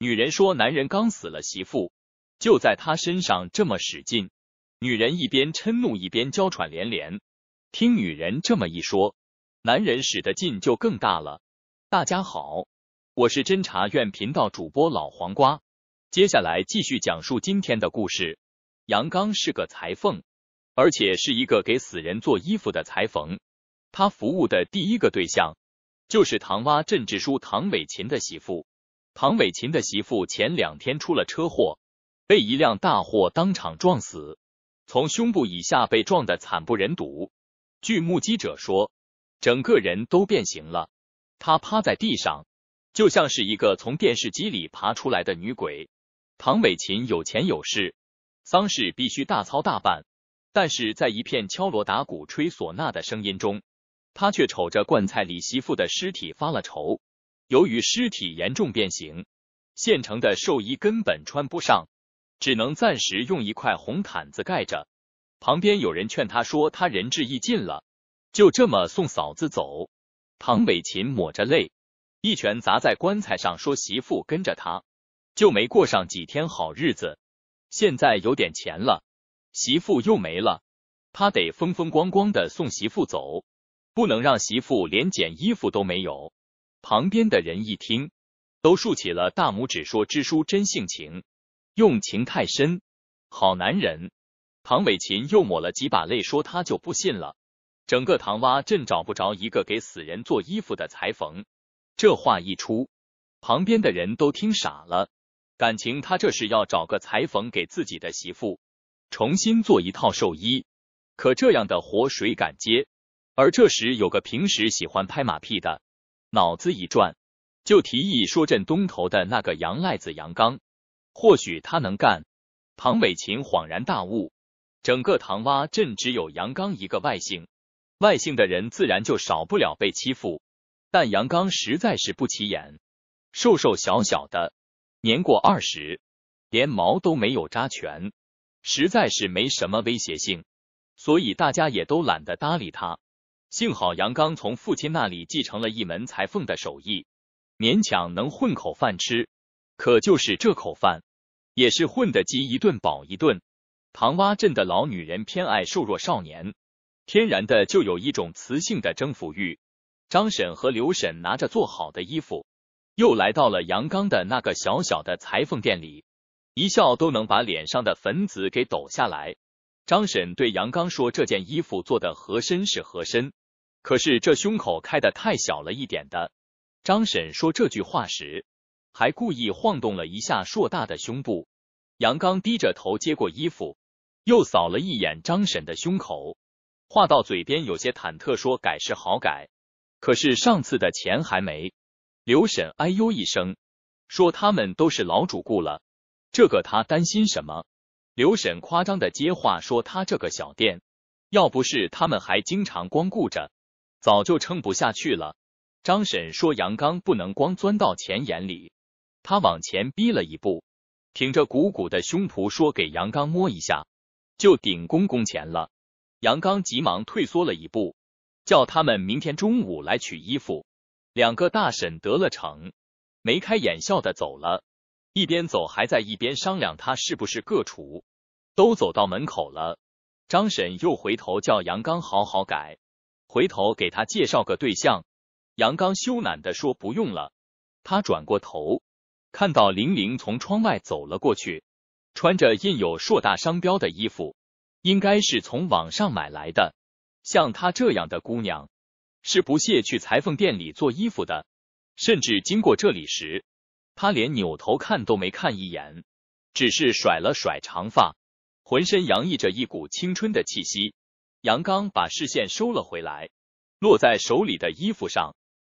女人说：“男人刚死了，媳妇就在他身上这么使劲。”女人一边嗔怒，一边娇喘连连。听女人这么一说，男人使的劲就更大了。大家好，我是侦查院频道主播老黄瓜，接下来继续讲述今天的故事。杨刚是个裁缝，而且是一个给死人做衣服的裁缝。他服务的第一个对象就是唐洼镇支书唐伟琴的媳妇。唐伟琴的媳妇前两天出了车祸，被一辆大货当场撞死，从胸部以下被撞得惨不忍睹。据目击者说，整个人都变形了，他趴在地上，就像是一个从电视机里爬出来的女鬼。唐伟琴有钱有势，丧事必须大操大办，但是在一片敲锣打鼓、吹唢呐的声音中，他却瞅着棺材里媳妇的尸体发了愁。由于尸体严重变形，现成的寿衣根本穿不上，只能暂时用一块红毯子盖着。旁边有人劝他说：“他仁至义尽了，就这么送嫂子走。”唐伟琴抹着泪，一拳砸在棺材上，说：“媳妇跟着他，就没过上几天好日子。现在有点钱了，媳妇又没了，他得风风光光的送媳妇走，不能让媳妇连捡衣服都没有。”旁边的人一听，都竖起了大拇指，说：“支书真性情，用情太深，好男人。”唐伟琴又抹了几把泪，说：“他就不信了，整个唐洼镇找不着一个给死人做衣服的裁缝。”这话一出，旁边的人都听傻了，感情他这是要找个裁缝给自己的媳妇重新做一套寿衣？可这样的活谁敢接？而这时，有个平时喜欢拍马屁的。脑子一转，就提议说：“镇东头的那个杨赖子杨刚，或许他能干。”唐伟琴恍然大悟，整个唐洼镇只有杨刚一个外姓，外姓的人自然就少不了被欺负。但杨刚实在是不起眼，瘦瘦小小的，年过二十，连毛都没有扎全，实在是没什么威胁性，所以大家也都懒得搭理他。幸好杨刚从父亲那里继承了一门裁缝的手艺，勉强能混口饭吃。可就是这口饭，也是混的饥一顿饱一顿。唐洼镇的老女人偏爱瘦弱少年，天然的就有一种雌性的征服欲。张婶和刘婶拿着做好的衣服，又来到了杨刚的那个小小的裁缝店里，一笑都能把脸上的粉紫给抖下来。张婶对杨刚说：“这件衣服做的合身是合身，可是这胸口开的太小了一点的。”张婶说这句话时，还故意晃动了一下硕大的胸部。杨刚低着头接过衣服，又扫了一眼张婶的胸口，话到嘴边有些忐忑，说：“改是好改，可是上次的钱还没。”刘婶哎呦一声，说：“他们都是老主顾了，这个他担心什么？”刘婶夸张的接话说：“他这个小店，要不是他们还经常光顾着，早就撑不下去了。”张婶说：“杨刚不能光钻到钱眼里。”她往前逼了一步，挺着鼓鼓的胸脯说：“给杨刚摸一下，就顶公公钱了。”杨刚急忙退缩了一步，叫他们明天中午来取衣服。两个大婶得了逞，眉开眼笑的走了，一边走还在一边商量他是不是个厨。都走到门口了，张婶又回头叫杨刚好好改，回头给他介绍个对象。杨刚羞赧的说：“不用了。”他转过头，看到玲玲从窗外走了过去，穿着印有硕大商标的衣服，应该是从网上买来的。像她这样的姑娘，是不屑去裁缝店里做衣服的。甚至经过这里时，他连扭头看都没看一眼，只是甩了甩长发。浑身洋溢着一股青春的气息，杨刚把视线收了回来，落在手里的衣服上，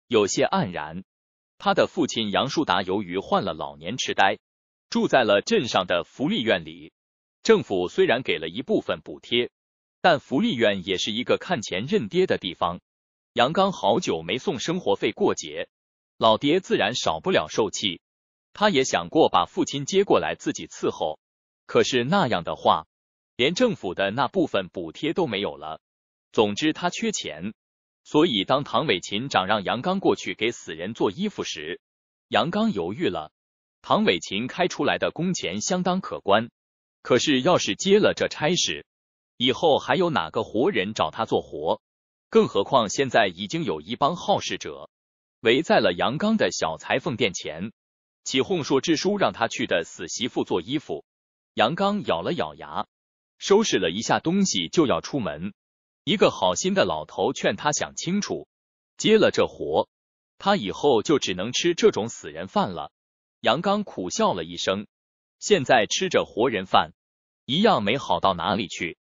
有些黯然。他的父亲杨树达由于患了老年痴呆，住在了镇上的福利院里。政府虽然给了一部分补贴，但福利院也是一个看钱认爹的地方。杨刚好久没送生活费过节，老爹自然少不了受气。他也想过把父亲接过来自己伺候。可是那样的话，连政府的那部分补贴都没有了。总之，他缺钱。所以，当唐伟琴长让杨刚过去给死人做衣服时，杨刚犹豫了。唐伟琴开出来的工钱相当可观，可是要是接了这差事，以后还有哪个活人找他做活？更何况现在已经有一帮好事者围在了杨刚的小裁缝店前，起哄说志叔让他去的死媳妇做衣服。杨刚咬了咬牙，收拾了一下东西就要出门。一个好心的老头劝他想清楚，接了这活，他以后就只能吃这种死人饭了。杨刚苦笑了一声，现在吃着活人饭，一样没好到哪里去。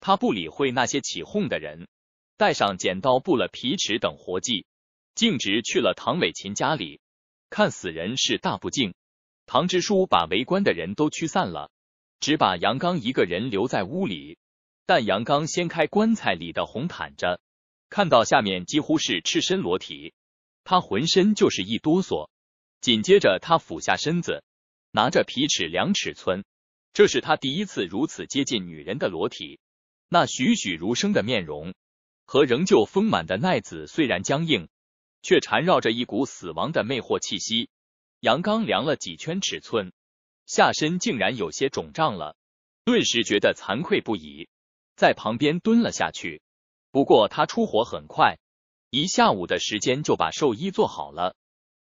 他不理会那些起哄的人，带上剪刀、布了皮尺等活计，径直去了唐伟琴家里。看死人是大不敬。唐支书把围观的人都驱散了。只把杨刚一个人留在屋里，但杨刚掀开棺材里的红毯子，看到下面几乎是赤身裸体，他浑身就是一哆嗦。紧接着，他俯下身子，拿着皮尺量尺寸。这是他第一次如此接近女人的裸体，那栩栩如生的面容和仍旧丰满的奈子虽然僵硬，却缠绕着一股死亡的魅惑气息。杨刚量了几圈尺寸。下身竟然有些肿胀了，顿时觉得惭愧不已，在旁边蹲了下去。不过他出火很快，一下午的时间就把寿衣做好了。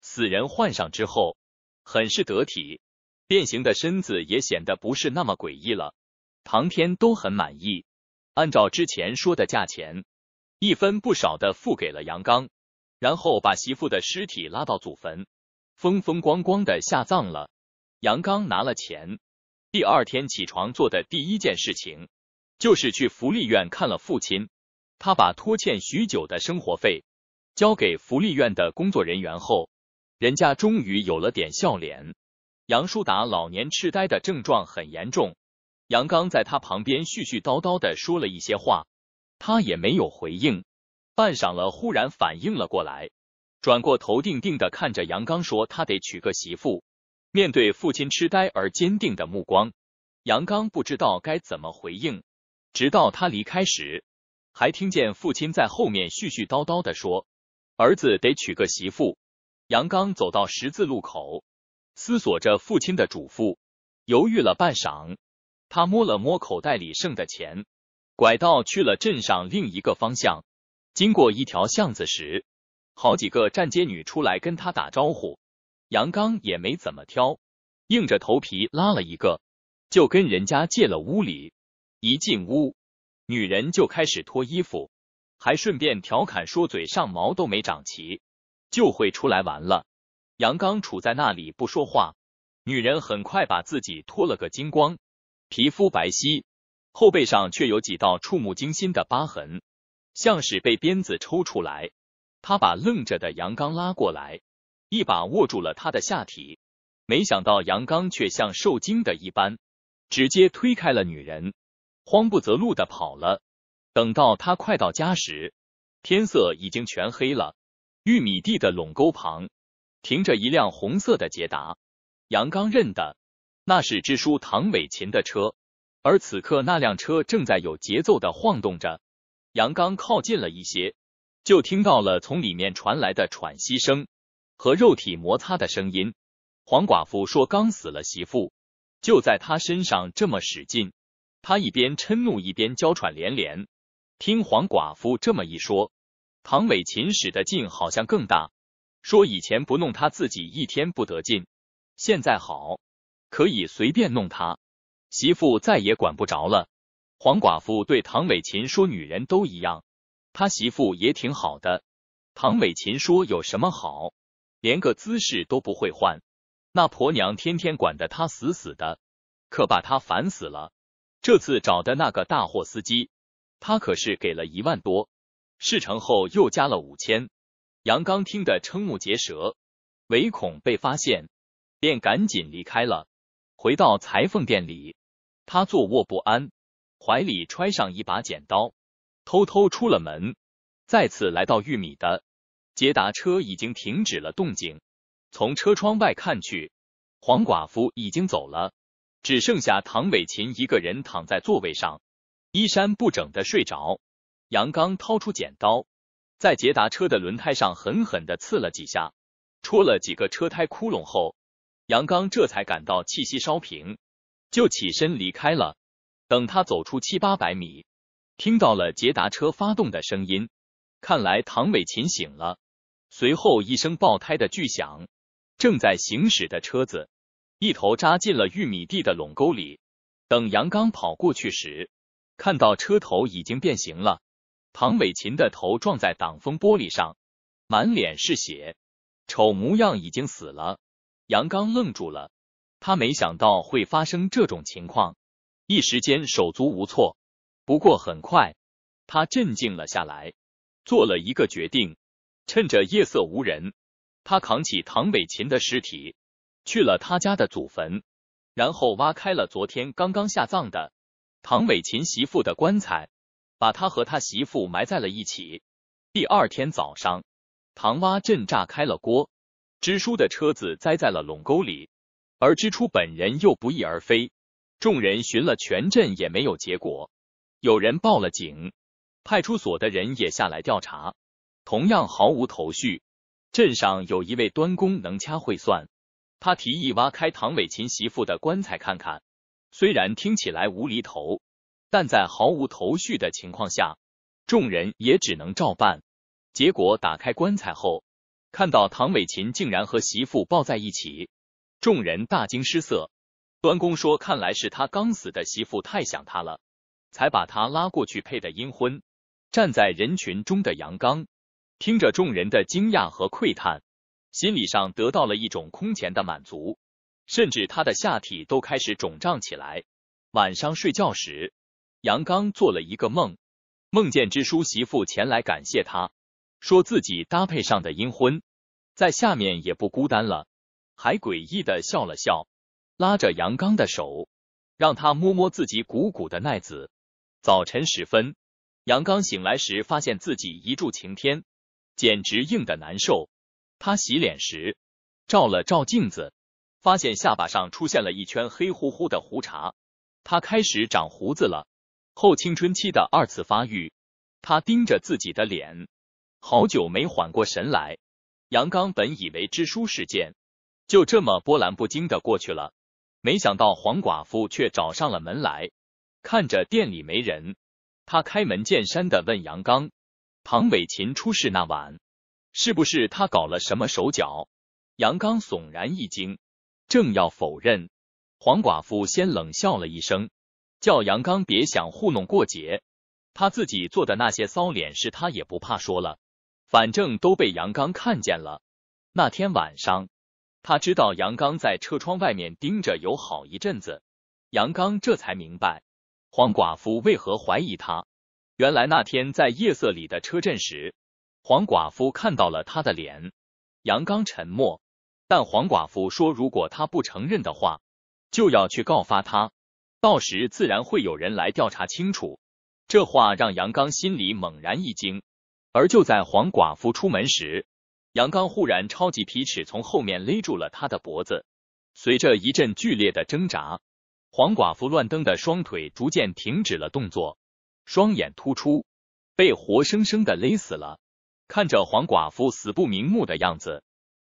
死人换上之后，很是得体，变形的身子也显得不是那么诡异了。唐天都很满意，按照之前说的价钱，一分不少的付给了杨刚，然后把媳妇的尸体拉到祖坟，风风光光的下葬了。杨刚拿了钱，第二天起床做的第一件事情就是去福利院看了父亲。他把拖欠许久的生活费交给福利院的工作人员后，人家终于有了点笑脸。杨叔达老年痴呆的症状很严重，杨刚在他旁边絮絮叨叨的说了一些话，他也没有回应。半晌了，忽然反应了过来，转过头定定的看着杨刚，说他得娶个媳妇。面对父亲痴呆而坚定的目光，杨刚不知道该怎么回应。直到他离开时，还听见父亲在后面絮絮叨叨的说：“儿子得娶个媳妇。”杨刚走到十字路口，思索着父亲的嘱咐，犹豫了半晌，他摸了摸口袋里剩的钱，拐道去了镇上另一个方向。经过一条巷子时，好几个站街女出来跟他打招呼。杨刚也没怎么挑，硬着头皮拉了一个，就跟人家借了屋里。一进屋，女人就开始脱衣服，还顺便调侃说：“嘴上毛都没长齐，就会出来玩了。”杨刚杵在那里不说话。女人很快把自己脱了个精光，皮肤白皙，后背上却有几道触目惊心的疤痕，像是被鞭子抽出来。她把愣着的杨刚拉过来。一把握住了他的下体，没想到杨刚却像受惊的一般，直接推开了女人，慌不择路的跑了。等到他快到家时，天色已经全黑了。玉米地的垄沟旁停着一辆红色的捷达，杨刚认得，那是支书唐伟琴的车。而此刻那辆车正在有节奏的晃动着。杨刚靠近了一些，就听到了从里面传来的喘息声。和肉体摩擦的声音，黄寡妇说刚死了媳妇，就在他身上这么使劲。他一边嗔怒一边娇喘连连。听黄寡妇这么一说，唐伟琴使的劲好像更大。说以前不弄他自己一天不得劲，现在好，可以随便弄他媳妇，再也管不着了。黄寡妇对唐伟琴说：“女人都一样，他媳妇也挺好的。”唐伟琴说：“有什么好？”连个姿势都不会换，那婆娘天天管的他死死的，可把他烦死了。这次找的那个大货司机，他可是给了一万多，事成后又加了五千。杨刚听得瞠目结舌，唯恐被发现，便赶紧离开了。回到裁缝店里，他坐卧不安，怀里揣上一把剪刀，偷偷出了门，再次来到玉米的。捷达车已经停止了动静，从车窗外看去，黄寡妇已经走了，只剩下唐伟琴一个人躺在座位上，衣衫不整的睡着。杨刚掏出剪刀，在捷达车的轮胎上狠狠的刺了几下，戳了几个车胎窟窿后，杨刚这才感到气息稍平，就起身离开了。等他走出七八百米，听到了捷达车发动的声音，看来唐伟琴醒了。随后一声爆胎的巨响，正在行驶的车子一头扎进了玉米地的垄沟里。等杨刚跑过去时，看到车头已经变形了，唐伟琴的头撞在挡风玻璃上，满脸是血，丑模样已经死了。杨刚愣住了，他没想到会发生这种情况，一时间手足无措。不过很快他镇静了下来，做了一个决定。趁着夜色无人，他扛起唐伟琴的尸体，去了他家的祖坟，然后挖开了昨天刚刚下葬的唐伟琴媳妇的棺材，把他和他媳妇埋在了一起。第二天早上，唐洼镇炸开了锅，支书的车子栽在了垄沟里，而支书本人又不翼而飞，众人寻了全镇也没有结果。有人报了警，派出所的人也下来调查。同样毫无头绪。镇上有一位端公能掐会算，他提议挖开唐伟琴媳妇的棺材看看。虽然听起来无厘头，但在毫无头绪的情况下，众人也只能照办。结果打开棺材后，看到唐伟琴竟然和媳妇抱在一起，众人大惊失色。端公说：“看来是他刚死的媳妇太想他了，才把他拉过去配的阴婚。”站在人群中的杨刚。听着众人的惊讶和喟叹，心理上得到了一种空前的满足，甚至他的下体都开始肿胀起来。晚上睡觉时，杨刚做了一个梦，梦见支书媳妇前来感谢他，说自己搭配上的阴婚，在下面也不孤单了，还诡异的笑了笑，拉着杨刚的手，让他摸摸自己鼓鼓的奶子。早晨时分，杨刚醒来时发现自己一柱擎天。简直硬的难受。他洗脸时照了照镜子，发现下巴上出现了一圈黑乎乎的胡茬，他开始长胡子了。后青春期的二次发育。他盯着自己的脸，好久没缓过神来。杨刚本以为支书事件就这么波澜不惊的过去了，没想到黄寡妇却找上了门来。看着店里没人，他开门见山的问杨刚。唐伟琴出事那晚，是不是他搞了什么手脚？杨刚悚然一惊，正要否认，黄寡妇先冷笑了一声，叫杨刚别想糊弄过节。他自己做的那些骚脸事，他也不怕说了，反正都被杨刚看见了。那天晚上，他知道杨刚在车窗外面盯着有好一阵子，杨刚这才明白黄寡妇为何怀疑他。原来那天在夜色里的车震时，黄寡妇看到了他的脸。杨刚沉默，但黄寡妇说，如果他不承认的话，就要去告发他，到时自然会有人来调查清楚。这话让杨刚心里猛然一惊。而就在黄寡妇出门时，杨刚忽然抄起皮尺从后面勒住了他的脖子。随着一阵剧烈的挣扎，黄寡妇乱蹬的双腿逐渐停止了动作。双眼突出，被活生生的勒死了。看着黄寡妇死不瞑目的样子，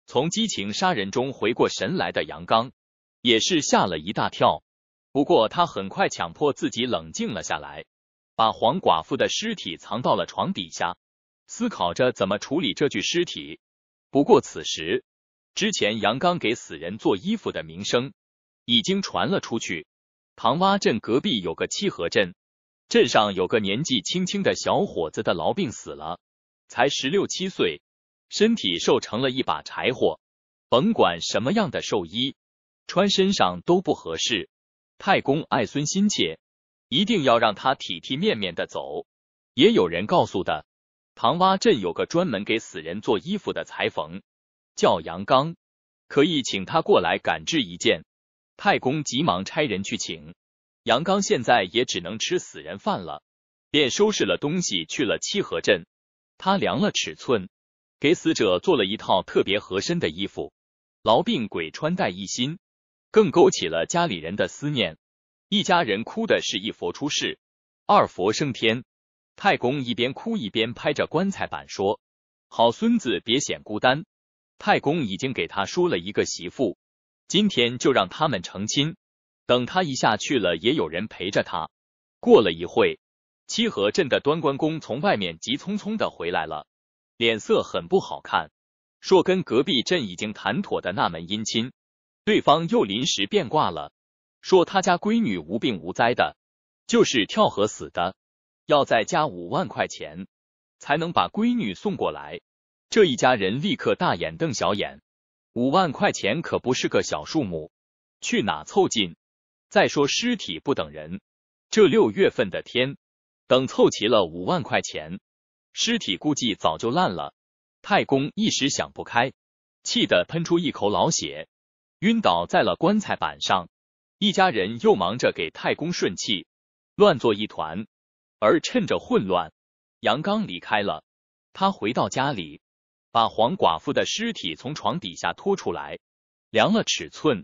从激情杀人中回过神来的杨刚也是吓了一大跳。不过他很快强迫自己冷静了下来，把黄寡妇的尸体藏到了床底下，思考着怎么处理这具尸体。不过此时，之前杨刚给死人做衣服的名声已经传了出去。唐洼镇隔壁有个七河镇。镇上有个年纪轻轻的小伙子的痨病死了，才十六七岁，身体瘦成了一把柴火，甭管什么样的寿衣，穿身上都不合适。太公爱孙心切，一定要让他体体面面的走。也有人告诉的，唐洼镇有个专门给死人做衣服的裁缝，叫杨刚，可以请他过来赶制一件。太公急忙差人去请。杨刚现在也只能吃死人饭了，便收拾了东西去了七河镇。他量了尺寸，给死者做了一套特别合身的衣服。痨病鬼穿戴一新，更勾起了家里人的思念。一家人哭的是一佛出世，二佛升天。太公一边哭一边拍着棺材板说：“好孙子，别显孤单。太公已经给他说了一个媳妇，今天就让他们成亲。”等他一下去了，也有人陪着他。过了一会，七河镇的端关公从外面急匆匆的回来了，脸色很不好看，说跟隔壁镇已经谈妥的那门姻亲，对方又临时变卦了，说他家闺女无病无灾的，就是跳河死的，要再加五万块钱才能把闺女送过来。这一家人立刻大眼瞪小眼，五万块钱可不是个小数目，去哪凑近？再说尸体不等人，这六月份的天，等凑齐了五万块钱，尸体估计早就烂了。太公一时想不开，气得喷出一口老血，晕倒在了棺材板上。一家人又忙着给太公顺气，乱作一团。而趁着混乱，杨刚离开了。他回到家里，把黄寡妇的尸体从床底下拖出来，量了尺寸。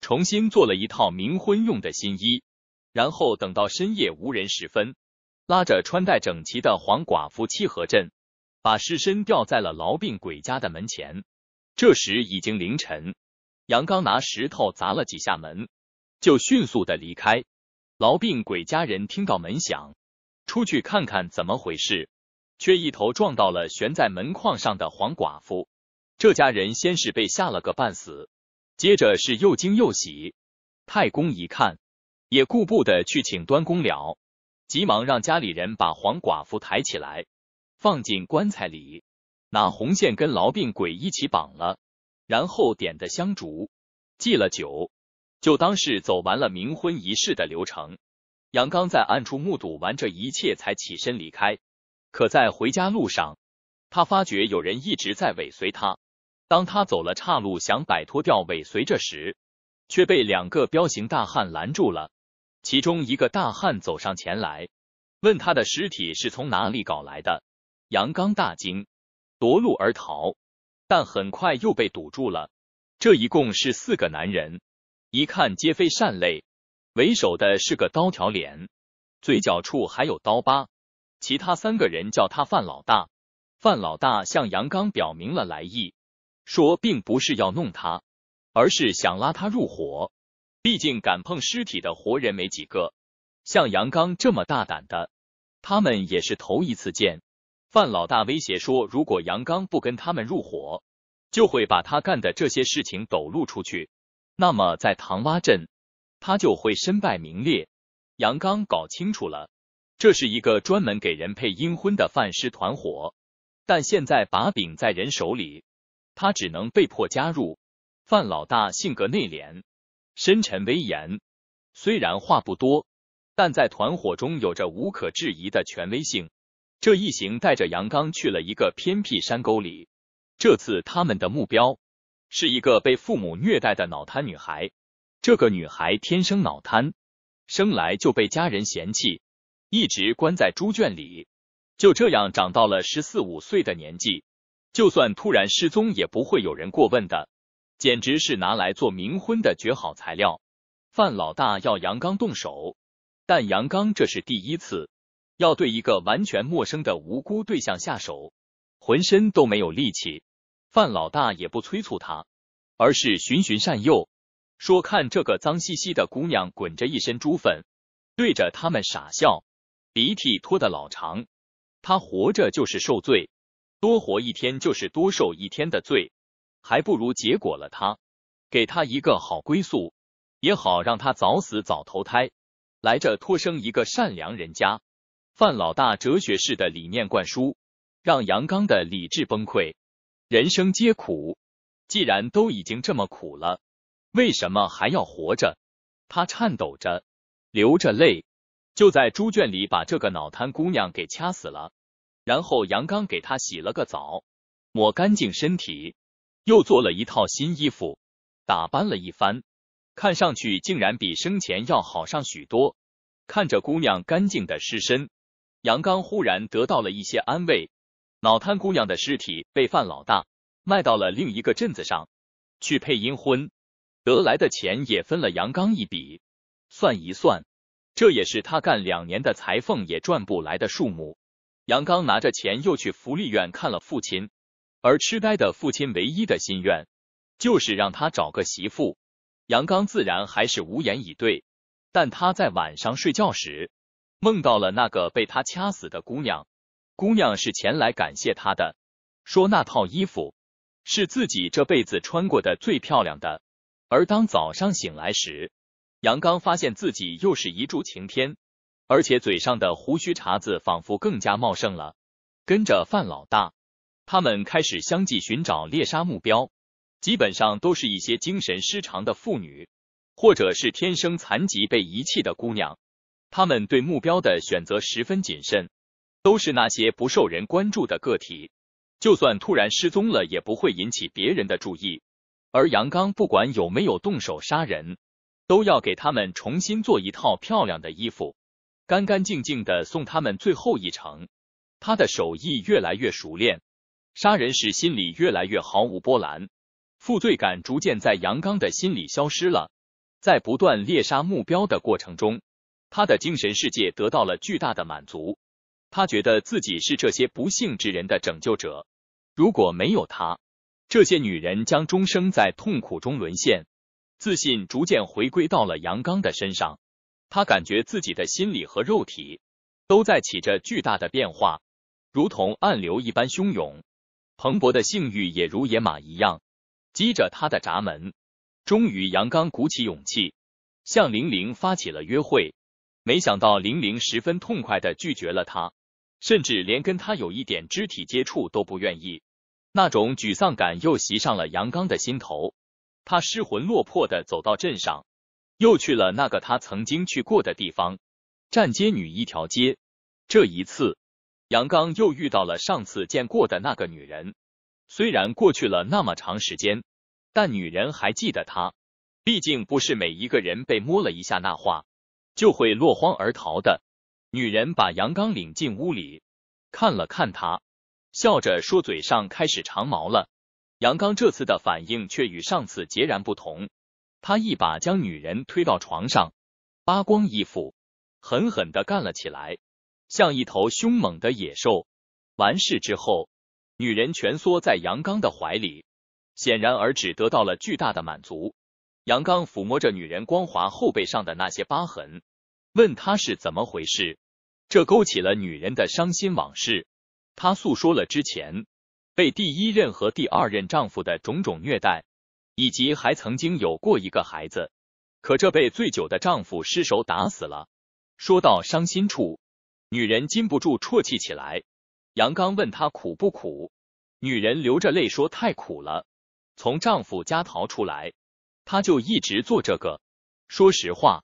重新做了一套冥婚用的新衣，然后等到深夜无人时分，拉着穿戴整齐的黄寡妇契和镇，把尸身吊在了痨病鬼家的门前。这时已经凌晨，杨刚拿石头砸了几下门，就迅速的离开。痨病鬼家人听到门响，出去看看怎么回事，却一头撞到了悬在门框上的黄寡妇。这家人先是被吓了个半死。接着是又惊又喜，太公一看，也顾不得去请端公了，急忙让家里人把黄寡妇抬起来，放进棺材里，拿红线跟痨病鬼一起绑了，然后点的香烛，祭了酒，就当是走完了冥婚仪式的流程。杨刚在暗处目睹完这一切，才起身离开。可在回家路上，他发觉有人一直在尾随他。当他走了岔路，想摆脱掉尾随着时，却被两个彪形大汉拦住了。其中一个大汉走上前来，问他的尸体是从哪里搞来的。杨刚大惊，夺路而逃，但很快又被堵住了。这一共是四个男人，一看皆非善类。为首的是个刀条脸，嘴角处还有刀疤。其他三个人叫他范老大。范老大向杨刚表明了来意。说并不是要弄他，而是想拉他入伙。毕竟敢碰尸体的活人没几个，像杨刚这么大胆的，他们也是头一次见。范老大威胁说，如果杨刚不跟他们入伙，就会把他干的这些事情抖露出去，那么在唐洼镇他就会身败名裂。杨刚搞清楚了，这是一个专门给人配阴婚的贩尸团伙，但现在把柄在人手里。他只能被迫加入。范老大性格内敛、深沉、威严，虽然话不多，但在团伙中有着无可置疑的权威性。这一行带着杨刚去了一个偏僻山沟里。这次他们的目标是一个被父母虐待的脑瘫女孩。这个女孩天生脑瘫，生来就被家人嫌弃，一直关在猪圈里，就这样长到了十四五岁的年纪。就算突然失踪，也不会有人过问的，简直是拿来做冥婚的绝好材料。范老大要杨刚动手，但杨刚这是第一次要对一个完全陌生的无辜对象下手，浑身都没有力气。范老大也不催促他，而是循循善诱，说：“看这个脏兮兮的姑娘，滚着一身猪粪，对着他们傻笑，鼻涕拖得老长，她活着就是受罪。”多活一天就是多受一天的罪，还不如结果了他，给他一个好归宿，也好让他早死早投胎，来这托生一个善良人家。范老大哲学式的理念灌输，让杨刚的理智崩溃。人生皆苦，既然都已经这么苦了，为什么还要活着？他颤抖着，流着泪，就在猪圈里把这个脑瘫姑娘给掐死了。然后杨刚给她洗了个澡，抹干净身体，又做了一套新衣服，打扮了一番，看上去竟然比生前要好上许多。看着姑娘干净的尸身，杨刚忽然得到了一些安慰。脑瘫姑娘的尸体被范老大卖到了另一个镇子上，去配阴婚得来的钱也分了杨刚一笔。算一算，这也是他干两年的裁缝也赚不来的数目。杨刚拿着钱又去福利院看了父亲，而痴呆的父亲唯一的心愿就是让他找个媳妇。杨刚自然还是无言以对，但他在晚上睡觉时梦到了那个被他掐死的姑娘。姑娘是前来感谢他的，说那套衣服是自己这辈子穿过的最漂亮的。而当早上醒来时，杨刚发现自己又是一柱擎天。而且嘴上的胡须茬子仿佛更加茂盛了。跟着范老大，他们开始相继寻找猎杀目标，基本上都是一些精神失常的妇女，或者是天生残疾被遗弃的姑娘。他们对目标的选择十分谨慎，都是那些不受人关注的个体，就算突然失踪了也不会引起别人的注意。而杨刚不管有没有动手杀人，都要给他们重新做一套漂亮的衣服。干干净净的送他们最后一程。他的手艺越来越熟练，杀人时心里越来越毫无波澜，负罪感逐渐在杨刚的心里消失了。在不断猎杀目标的过程中，他的精神世界得到了巨大的满足。他觉得自己是这些不幸之人的拯救者。如果没有他，这些女人将终生在痛苦中沦陷。自信逐渐回归到了杨刚的身上。他感觉自己的心理和肉体都在起着巨大的变化，如同暗流一般汹涌，蓬勃的性欲也如野马一样击着他的闸门。终于，杨刚鼓起勇气向玲玲发起了约会，没想到玲玲十分痛快的拒绝了他，甚至连跟他有一点肢体接触都不愿意。那种沮丧感又袭上了杨刚的心头，他失魂落魄的走到镇上。又去了那个他曾经去过的地方，站街女一条街。这一次，杨刚又遇到了上次见过的那个女人。虽然过去了那么长时间，但女人还记得他。毕竟不是每一个人被摸了一下那话，就会落荒而逃的。女人把杨刚领进屋里，看了看他，笑着说：“嘴上开始长毛了。”杨刚这次的反应却与上次截然不同。他一把将女人推到床上，扒光衣服，狠狠的干了起来，像一头凶猛的野兽。完事之后，女人蜷缩在杨刚的怀里，显然而只得到了巨大的满足。杨刚抚摸着女人光滑后背上的那些疤痕，问她是怎么回事。这勾起了女人的伤心往事，她诉说了之前被第一任和第二任丈夫的种种虐待。以及还曾经有过一个孩子，可这被醉酒的丈夫失手打死了。说到伤心处，女人禁不住啜泣起来。杨刚问她苦不苦，女人流着泪说太苦了。从丈夫家逃出来，她就一直做这个。说实话，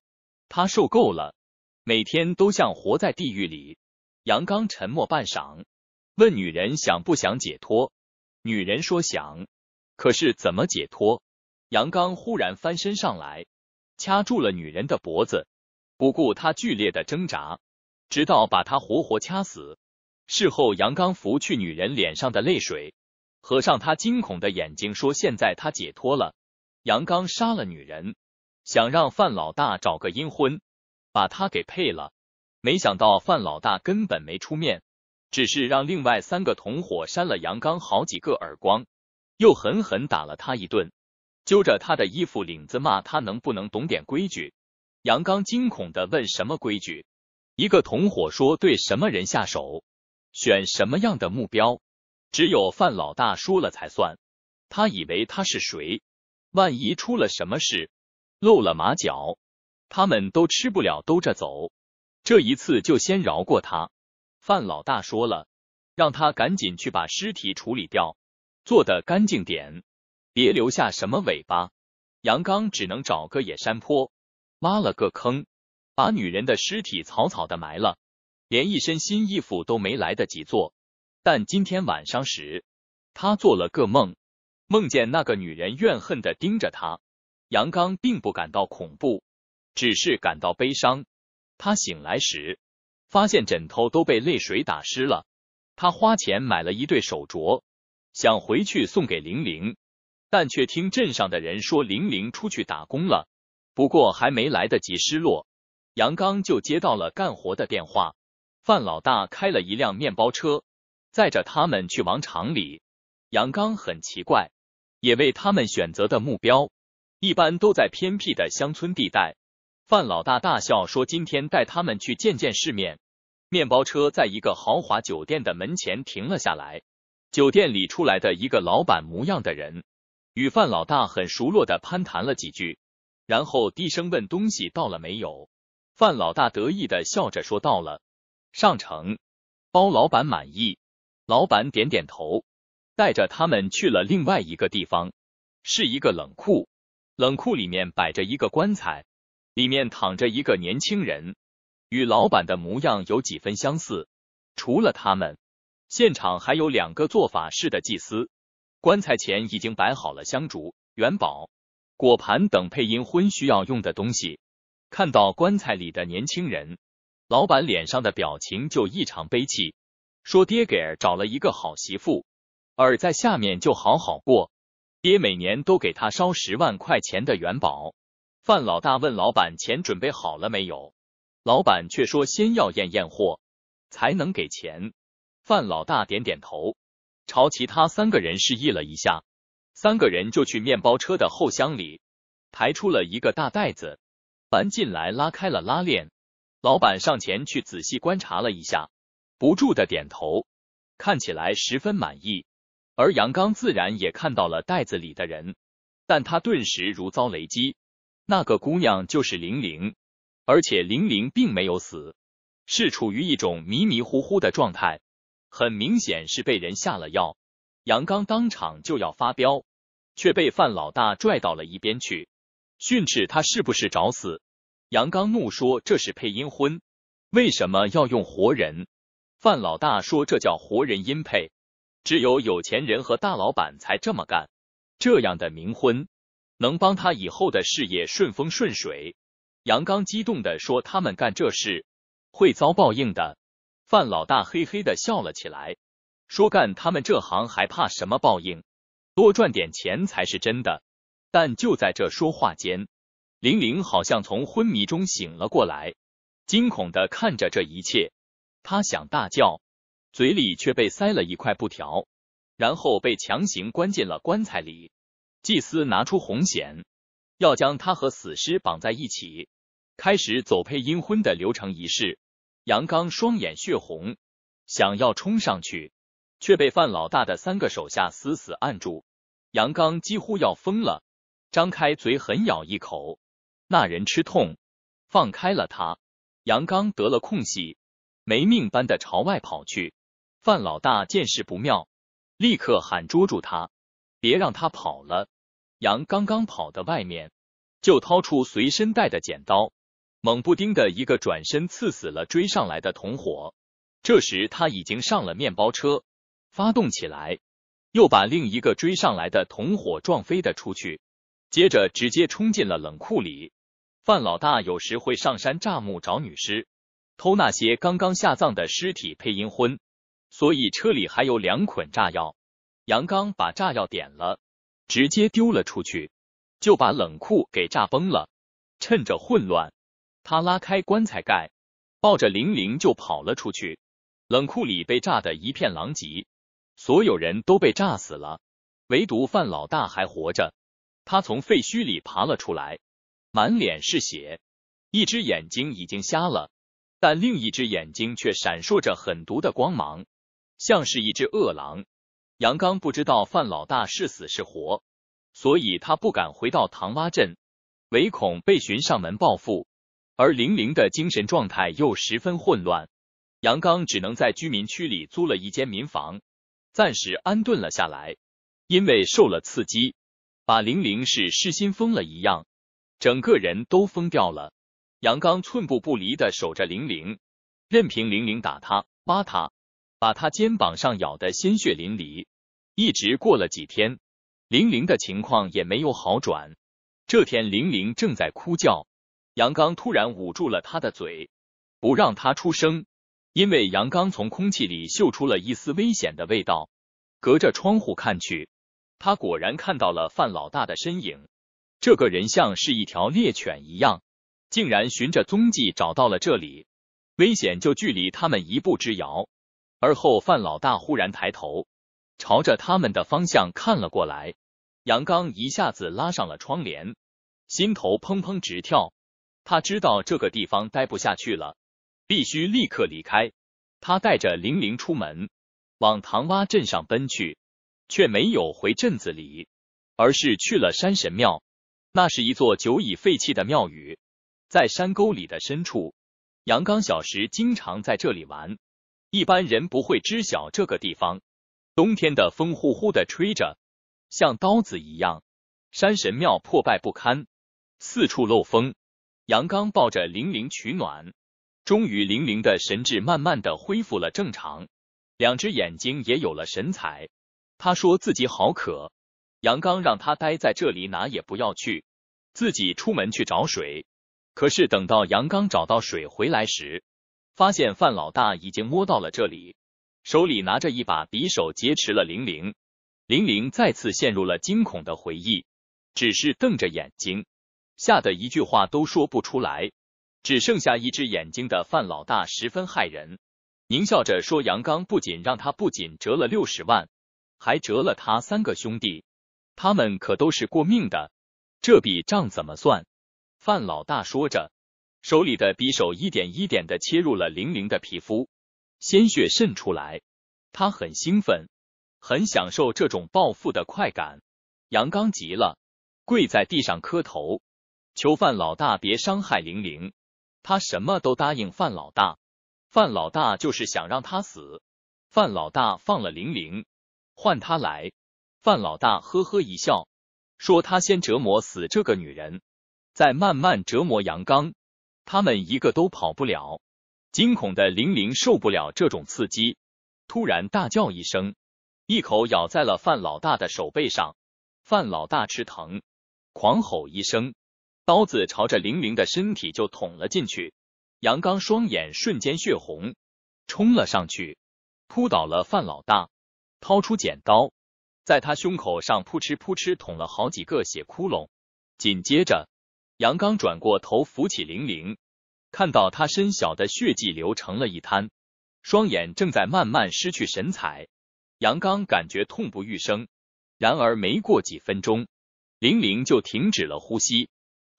她受够了，每天都像活在地狱里。杨刚沉默半晌，问女人想不想解脱。女人说想。可是怎么解脱？杨刚忽然翻身上来，掐住了女人的脖子，不顾她剧烈的挣扎，直到把她活活掐死。事后，杨刚拂去女人脸上的泪水，合上她惊恐的眼睛，说：“现在她解脱了。杨刚杀了女人，想让范老大找个阴婚，把她给配了。没想到范老大根本没出面，只是让另外三个同伙扇了杨刚好几个耳光。”又狠狠打了他一顿，揪着他的衣服领子骂他能不能懂点规矩。杨刚惊恐的问：“什么规矩？”一个同伙说：“对什么人下手，选什么样的目标，只有范老大说了才算。”他以为他是谁？万一出了什么事，露了马脚，他们都吃不了兜着走。这一次就先饶过他。范老大说了，让他赶紧去把尸体处理掉。做的干净点，别留下什么尾巴。杨刚只能找个野山坡，挖了个坑，把女人的尸体草草的埋了，连一身新衣服都没来得及做。但今天晚上时，他做了个梦，梦见那个女人怨恨的盯着他。杨刚并不感到恐怖，只是感到悲伤。他醒来时，发现枕头都被泪水打湿了。他花钱买了一对手镯。想回去送给玲玲，但却听镇上的人说玲玲出去打工了。不过还没来得及失落，杨刚就接到了干活的电话。范老大开了一辆面包车，载着他们去往厂里。杨刚很奇怪，也为他们选择的目标一般都在偏僻的乡村地带。范老大大笑说：“今天带他们去见见世面。”面包车在一个豪华酒店的门前停了下来。酒店里出来的一个老板模样的人，与范老大很熟络的攀谈了几句，然后低声问：“东西到了没有？”范老大得意的笑着说：“到了。”上城包老板满意，老板点点头，带着他们去了另外一个地方，是一个冷库。冷库里面摆着一个棺材，里面躺着一个年轻人，与老板的模样有几分相似，除了他们。现场还有两个做法事的祭司，棺材前已经摆好了香烛、元宝、果盘等配阴婚需要用的东西。看到棺材里的年轻人，老板脸上的表情就异常悲戚，说：“爹给儿找了一个好媳妇，儿在下面就好好过，爹每年都给他烧十万块钱的元宝。”范老大问老板钱准备好了没有，老板却说：“先要验验货，才能给钱。”范老大点点头，朝其他三个人示意了一下，三个人就去面包车的后厢里抬出了一个大袋子。凡进来拉开了拉链，老板上前去仔细观察了一下，不住的点头，看起来十分满意。而杨刚自然也看到了袋子里的人，但他顿时如遭雷击，那个姑娘就是玲玲，而且玲玲并没有死，是处于一种迷迷糊糊的状态。很明显是被人下了药，杨刚当场就要发飙，却被范老大拽到了一边去训斥他是不是找死。杨刚怒说：“这是配阴婚，为什么要用活人？”范老大说：“这叫活人阴配，只有有钱人和大老板才这么干。这样的冥婚能帮他以后的事业顺风顺水。”杨刚激动的说：“他们干这事会遭报应的。”范老大嘿嘿的笑了起来，说：“干他们这行还怕什么报应？多赚点钱才是真的。”但就在这说话间，玲玲好像从昏迷中醒了过来，惊恐的看着这一切，他想大叫，嘴里却被塞了一块布条，然后被强行关进了棺材里。祭司拿出红线，要将他和死尸绑在一起，开始走配阴婚的流程仪式。杨刚双眼血红，想要冲上去，却被范老大的三个手下死死按住。杨刚几乎要疯了，张开嘴狠咬一口，那人吃痛，放开了他。杨刚得了空隙，没命般的朝外跑去。范老大见势不妙，立刻喊捉住他，别让他跑了。杨刚刚跑的外面，就掏出随身带的剪刀。猛不丁的一个转身，刺死了追上来的同伙。这时他已经上了面包车，发动起来，又把另一个追上来的同伙撞飞的出去。接着直接冲进了冷库里。范老大有时会上山炸墓找女尸，偷那些刚刚下葬的尸体配阴婚，所以车里还有两捆炸药。杨刚把炸药点了，直接丢了出去，就把冷库给炸崩了。趁着混乱。他拉开棺材盖，抱着玲玲就跑了出去。冷库里被炸得一片狼藉，所有人都被炸死了，唯独范老大还活着。他从废墟里爬了出来，满脸是血，一只眼睛已经瞎了，但另一只眼睛却闪烁着狠毒的光芒，像是一只恶狼。杨刚不知道范老大是死是活，所以他不敢回到唐洼镇，唯恐被寻上门报复。而玲玲的精神状态又十分混乱，杨刚只能在居民区里租了一间民房，暂时安顿了下来。因为受了刺激，把玲玲是失心疯了一样，整个人都疯掉了。杨刚寸步不离的守着玲玲，任凭玲玲打他、扒他，把他肩膀上咬得鲜血淋漓。一直过了几天，玲玲的情况也没有好转。这天，玲玲正在哭叫。杨刚突然捂住了他的嘴，不让他出声，因为杨刚从空气里嗅出了一丝危险的味道。隔着窗户看去，他果然看到了范老大的身影。这个人像是一条猎犬一样，竟然循着踪迹找到了这里，危险就距离他们一步之遥。而后，范老大忽然抬头，朝着他们的方向看了过来。杨刚一下子拉上了窗帘，心头砰砰直跳。他知道这个地方待不下去了，必须立刻离开。他带着玲玲出门，往唐洼镇上奔去，却没有回镇子里，而是去了山神庙。那是一座久已废弃的庙宇，在山沟里的深处。杨刚小时经常在这里玩，一般人不会知晓这个地方。冬天的风呼呼的吹着，像刀子一样。山神庙破败不堪，四处漏风。杨刚抱着玲玲取暖，终于玲玲的神智慢慢的恢复了正常，两只眼睛也有了神采。他说自己好渴，杨刚让他待在这里，哪也不要去，自己出门去找水。可是等到杨刚找到水回来时，发现范老大已经摸到了这里，手里拿着一把匕首劫持了玲玲。玲玲再次陷入了惊恐的回忆，只是瞪着眼睛。吓得一句话都说不出来，只剩下一只眼睛的范老大十分骇人，狞笑着说：“杨刚不仅让他不仅折了六十万，还折了他三个兄弟，他们可都是过命的，这笔账怎么算？”范老大说着，手里的匕首一点一点的切入了玲玲的皮肤，鲜血渗出来，他很兴奋，很享受这种暴富的快感。杨刚急了，跪在地上磕头。求范老大别伤害玲玲，他什么都答应范老大。范老大就是想让他死。范老大放了玲玲，换他来。范老大呵呵一笑，说：“他先折磨死这个女人，再慢慢折磨杨刚，他们一个都跑不了。”惊恐的玲玲受不了这种刺激，突然大叫一声，一口咬在了范老大的手背上。范老大吃疼，狂吼一声。刀子朝着玲玲的身体就捅了进去，杨刚双眼瞬间血红，冲了上去，扑倒了范老大，掏出剪刀，在他胸口上扑哧扑哧捅了好几个血窟窿。紧接着，杨刚转过头扶起玲玲，看到他身小的血迹流成了一滩，双眼正在慢慢失去神采。杨刚感觉痛不欲生，然而没过几分钟，玲玲就停止了呼吸。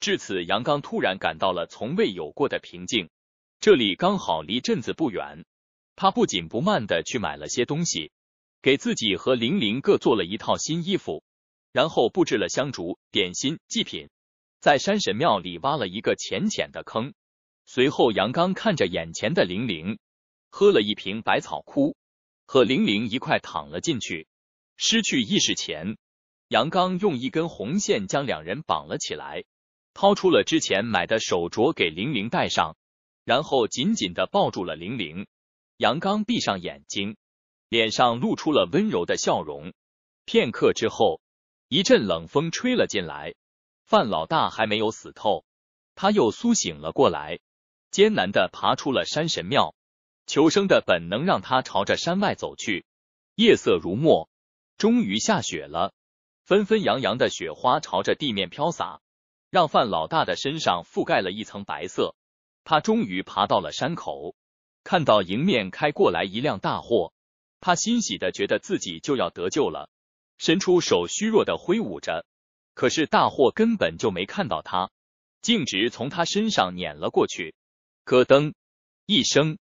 至此，杨刚突然感到了从未有过的平静。这里刚好离镇子不远，他不紧不慢的去买了些东西，给自己和玲玲各做了一套新衣服，然后布置了香烛、点心、祭品，在山神庙里挖了一个浅浅的坑。随后，杨刚看着眼前的玲玲，喝了一瓶百草枯，和玲玲一块躺了进去。失去意识前，杨刚用一根红线将两人绑了起来。掏出了之前买的手镯给玲玲戴上，然后紧紧的抱住了玲玲。杨刚闭上眼睛，脸上露出了温柔的笑容。片刻之后，一阵冷风吹了进来。范老大还没有死透，他又苏醒了过来，艰难的爬出了山神庙。求生的本能让他朝着山外走去。夜色如墨，终于下雪了，纷纷扬扬的雪花朝着地面飘洒。让范老大的身上覆盖了一层白色，他终于爬到了山口，看到迎面开过来一辆大货，他欣喜的觉得自己就要得救了，伸出手虚弱的挥舞着，可是大货根本就没看到他，径直从他身上碾了过去，咯噔一声，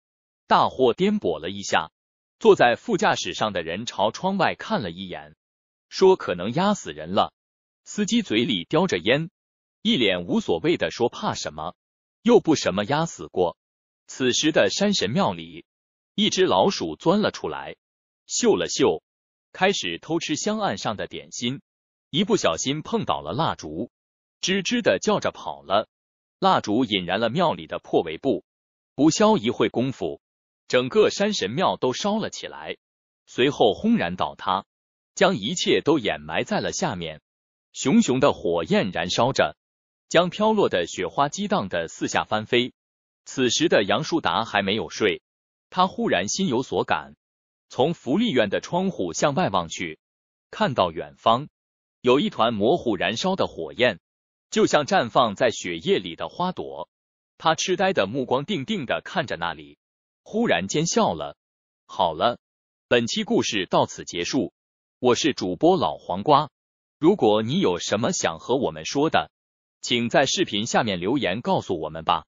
大货颠簸了一下，坐在副驾驶上的人朝窗外看了一眼，说可能压死人了，司机嘴里叼着烟。一脸无所谓的说：“怕什么？又不什么压死过。”此时的山神庙里，一只老鼠钻了出来，嗅了嗅，开始偷吃香案上的点心。一不小心碰倒了蜡烛，吱吱的叫着跑了。蜡烛引燃了庙里的破围布，不消一会功夫，整个山神庙都烧了起来，随后轰然倒塌，将一切都掩埋在了下面。熊熊的火焰燃烧着。将飘落的雪花激荡的四下翻飞，此时的杨树达还没有睡，他忽然心有所感，从福利院的窗户向外望去，看到远方有一团模糊燃烧的火焰，就像绽放在雪夜里的花朵。他痴呆的目光定定的看着那里，忽然间笑了。好了，本期故事到此结束，我是主播老黄瓜，如果你有什么想和我们说的。请在视频下面留言告诉我们吧。